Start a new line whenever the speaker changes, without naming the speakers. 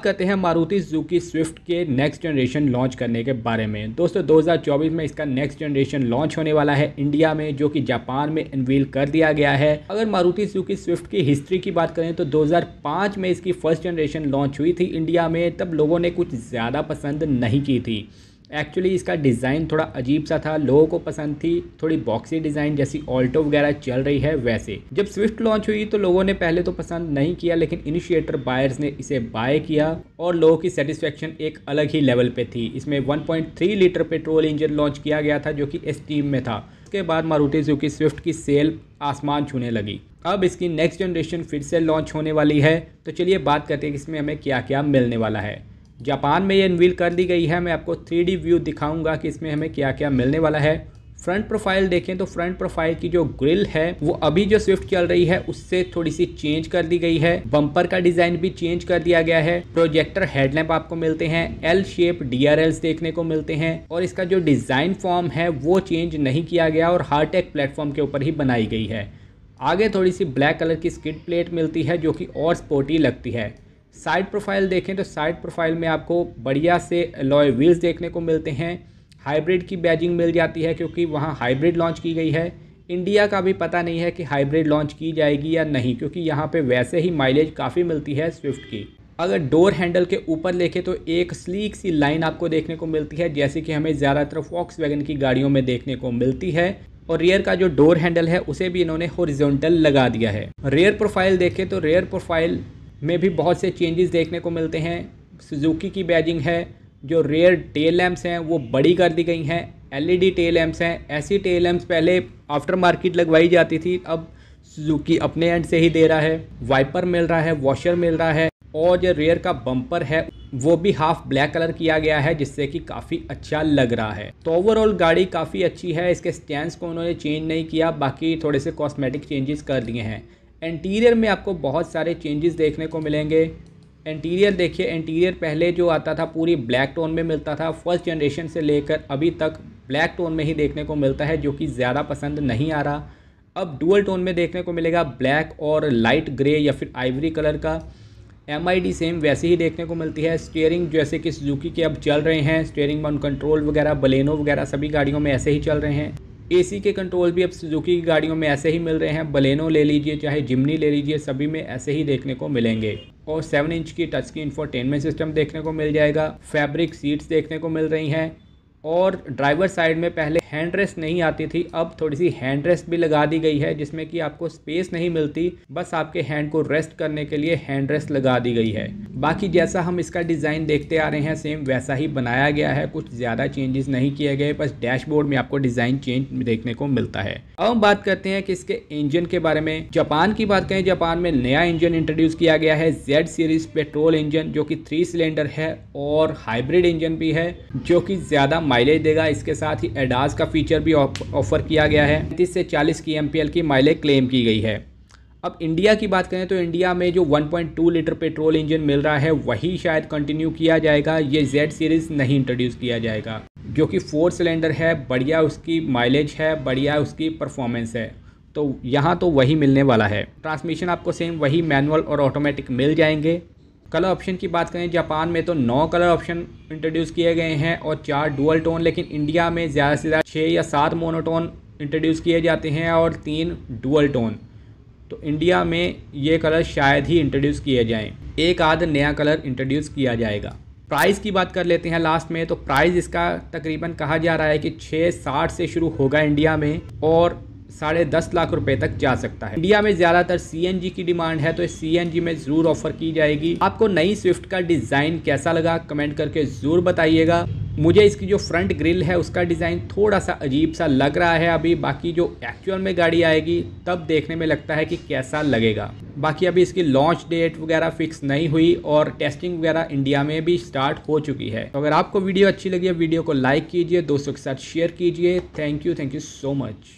करते हैं Maruti Suzuki Swift के नेक्स्ट जनरेशन लॉन्च करने के बारे में दोस्तों 2024 में इसका नेक्स्ट जनरेशन लॉन्च होने वाला है इंडिया में जो कि जापान में इनवील कर दिया गया है अगर मारुति जुकी स्विफ्ट की हिस्ट्री की बात करें तो 2005 में इसकी फर्स्ट जनरेशन लॉन्च हुई थी इंडिया में तब लोगों ने कुछ ज़्यादा पसंद नहीं की थी एक्चुअली इसका डिज़ाइन थोड़ा अजीब सा था लोगों को पसंद थी थोड़ी बॉक्सी डिज़ाइन जैसी ऑल्टो वगैरह चल रही है वैसे जब स्विफ्ट लॉन्च हुई तो लोगों ने पहले तो पसंद नहीं किया लेकिन इनिशिएटर बायर्स ने इसे बाय किया और लोगों की सेटिस्फेक्शन एक अलग ही लेवल पे थी इसमें 1.3 लीटर पेट्रोल इंजन लॉन्च किया गया था जो कि टीम में था उसके बाद मारुति की स्विफ्ट की सेल आसमान छूने लगी अब इसकी नेक्स्ट जनरेशन फिर से लॉन्च होने वाली है तो चलिए बात करते हैं कि इसमें हमें क्या क्या मिलने वाला है जापान में ये इनवील कर दी गई है मैं आपको थ्री व्यू दिखाऊंगा कि इसमें हमें क्या क्या मिलने वाला है फ्रंट प्रोफाइल देखें तो फ्रंट प्रोफाइल की जो ग्रिल है वो अभी जो स्विफ्ट चल रही है उससे थोड़ी सी चेंज कर दी गई है बम्पर का डिजाइन भी चेंज कर दिया गया है प्रोजेक्टर हेडलैम्प आपको मिलते हैं एल शेप डीआरएल्स देखने को मिलते हैं और इसका जो डिजाइन फॉर्म है वो चेंज नहीं किया गया और हार्टेक प्लेटफॉर्म के ऊपर ही बनाई गई है आगे थोड़ी सी ब्लैक कलर की स्किड प्लेट मिलती है जो कि और स्पोर्टी लगती है साइड प्रोफाइल देखें तो साइड प्रोफाइल में आपको बढ़िया से लॉय व्हील्स देखने को मिलते हैं हाइब्रिड की बैजिंग मिल जाती है क्योंकि वहाँ हाइब्रिड लॉन्च की गई है इंडिया का भी पता नहीं है कि हाइब्रिड लॉन्च की जाएगी या नहीं क्योंकि यहाँ पे वैसे ही माइलेज काफ़ी मिलती है स्विफ्ट की अगर डोर हैंडल के ऊपर देखें तो एक स्लीक सी लाइन आपको देखने को मिलती है जैसे कि हमें ज़्यादातर फॉक्स वैगन की गाड़ियों में देखने को मिलती है और रियर का जो डोर हैंडल है उसे भी इन्होंने हॉरिजॉन्टल लगा दिया है रेयर प्रोफाइल देखें तो रेयर प्रोफाइल में भी बहुत से चेंजेस देखने को मिलते हैं सुजुकी की बैजिंग है जो रेयर टेल लैम्प्स हैं वो बड़ी कर दी गई हैं एलईडी टेल लैम्प्स हैं ऐसी टेल लैम्प्स पहले आफ्टर मार्केट लगवाई जाती थी अब सुजुकी अपने एंड से ही दे रहा है वाइपर मिल रहा है वॉशर मिल रहा है और जो रेयर का बम्पर है वो भी हाफ ब्लैक कलर किया गया है जिससे कि काफ़ी अच्छा लग रहा है तो ओवरऑल गाड़ी काफ़ी अच्छी है इसके स्टैंड को उन्होंने चेंज नहीं किया बाकी थोड़े से कॉस्मेटिक चेंजेस कर दिए हैं इंटीरियर में आपको बहुत सारे चेंजेस देखने को मिलेंगे इंटीरियर देखिए इंटीरियर पहले जो आता था पूरी ब्लैक टोन में मिलता था फर्स्ट जनरेशन से लेकर अभी तक ब्लैक टोन में ही देखने को मिलता है जो कि ज़्यादा पसंद नहीं आ रहा अब डुअल टोन में देखने को मिलेगा ब्लैक और लाइट ग्रे या फिर आइवरी कलर का एम सेम वैसे ही देखने को मिलती है स्टेयरिंग जैसे कि सुजुकी के अब चल रहे हैं स्टेयरिंग में कंट्रोल वगैरह बलेनो वगैरह सभी गाड़ियों में ऐसे ही चल रहे हैं एसी के कंट्रोल भी अब सुजुकी की गाड़ियों में ऐसे ही मिल रहे हैं बलेनो ले लीजिए चाहे जिमनी ले लीजिए सभी में ऐसे ही देखने को मिलेंगे और 7 इंच की टच की इन्फोटेनमेंट सिस्टम देखने को मिल जाएगा फैब्रिक सीट्स देखने को मिल रही हैं और ड्राइवर साइड में पहले हैंड रेस्ट नहीं आती थी अब थोड़ी सी हैंड रेस्ट भी लगा दी गई है जिसमें कि आपको स्पेस नहीं मिलती बस आपके हैंड को रेस्ट करने के लिए हैंड रेस्ट लगा दी गई है बाकी जैसा हम इसका डिज़ाइन देखते आ रहे हैं सेम वैसा ही बनाया गया है कुछ ज़्यादा चेंजेस नहीं किए गए बस डैशबोर्ड में आपको डिज़ाइन चेंज देखने को मिलता है अब हम बात करते हैं कि इसके इंजन के बारे में जापान की बात करें जापान में नया इंजन इंट्रोड्यूस किया गया है जेड सीरीज पेट्रोल इंजन जो कि थ्री सिलेंडर है और हाइब्रिड इंजन भी है जो कि ज़्यादा माइलेज देगा इसके साथ ही एडास का फीचर भी ऑफर किया गया है तीस से चालीस की एम की माइलेज क्लेम की गई है अब इंडिया की बात करें तो इंडिया में जो 1.2 लीटर पेट्रोल इंजन मिल रहा है वही शायद कंटिन्यू किया जाएगा ये जेड सीरीज़ नहीं इंट्रोड्यूस किया जाएगा जो कि फोर सिलेंडर है बढ़िया उसकी माइलेज है बढ़िया उसकी परफॉर्मेंस है तो यहाँ तो वही मिलने वाला है ट्रांसमिशन आपको सेम वही मैनुअल और ऑटोमेटिक मिल जाएंगे कलर ऑप्शन की बात करें जापान में तो नौ कलर ऑप्शन इंट्रोड्यूस किए गए हैं और चार डुअल टोन लेकिन इंडिया में ज़्यादा से ज़्यादा छः या सात मोनोटोन इंट्रोड्यूस किए जाते हैं और तीन डुअल टोन तो इंडिया में ये कलर शायद ही इंट्रोड्यूस किए जाएँ एक आध नया कलर इंट्रोड्यूस किया जाएगा प्राइस की बात कर लेते हैं लास्ट में तो प्राइस इसका तकरीबन कहा जा रहा है कि छः साठ से शुरू होगा इंडिया में और साढ़े दस लाख रुपए तक जा सकता है इंडिया में ज़्यादातर सी की डिमांड है तो इस सी में ज़रूर ऑफर की जाएगी आपको नई स्विफ्ट का डिज़ाइन कैसा लगा कमेंट करके ज़रूर बताइएगा मुझे इसकी जो फ्रंट ग्रिल है उसका डिज़ाइन थोड़ा सा अजीब सा लग रहा है अभी बाकी जो एक्चुअल में गाड़ी आएगी तब देखने में लगता है कि कैसा लगेगा बाकी अभी इसकी लॉन्च डेट वगैरह फिक्स नहीं हुई और टेस्टिंग वगैरह इंडिया में भी स्टार्ट हो चुकी है तो अगर आपको वीडियो अच्छी लगी है वीडियो को लाइक कीजिए दोस्तों के साथ शेयर कीजिए thank you thank you so much